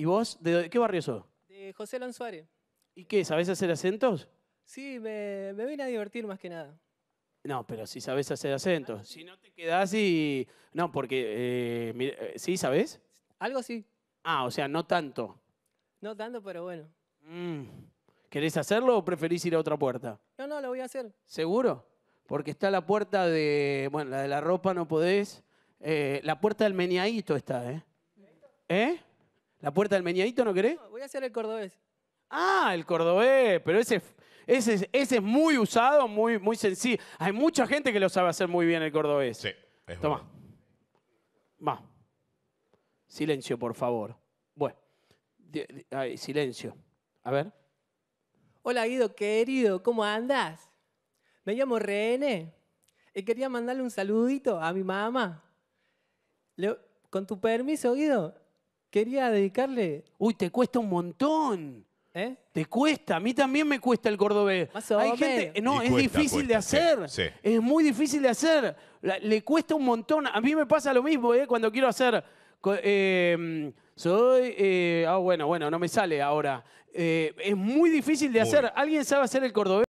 ¿Y vos? ¿De qué barrio sos? De José Lanzuárez. ¿Y qué? ¿Sabés hacer acentos? Sí, me, vine a divertir más que nada. No, pero si sí sabés hacer acentos. Si no te quedás y. No, porque. Eh, eh, ¿Sí sabés? Algo sí. Ah, o sea, no tanto. No tanto, pero bueno. Mm. ¿Querés hacerlo o preferís ir a otra puerta? No, no, lo voy a hacer. ¿Seguro? Porque está la puerta de. Bueno, la de la ropa no podés. Eh, la puerta del meniaito está, ¿eh? ¿Eh? ¿La puerta del meñadito no querés? voy a hacer el cordobés. Ah, el cordobés, pero ese, ese, ese es muy usado, muy, muy sencillo. Hay mucha gente que lo sabe hacer muy bien el cordobés. Sí, Toma. Va. Silencio, por favor. Bueno, silencio. A ver. Hola Guido, querido, ¿cómo andas? Me llamo Rene. y quería mandarle un saludito a mi mamá. con tu permiso, Guido, quería dedicarle. Uy, te cuesta un montón. ¿Eh? Te cuesta, a mí también me cuesta el cordobés. Hay gente, no, es difícil de hacer. Es muy difícil de hacer. le cuesta un montón. A mí me pasa lo mismo, ¿eh? Cuando quiero hacer. Em, soy. Eh, ah, bueno, bueno, no me sale ahora. Eh, es muy difícil de hacer. ¿Alguien sabe hacer el cordobés?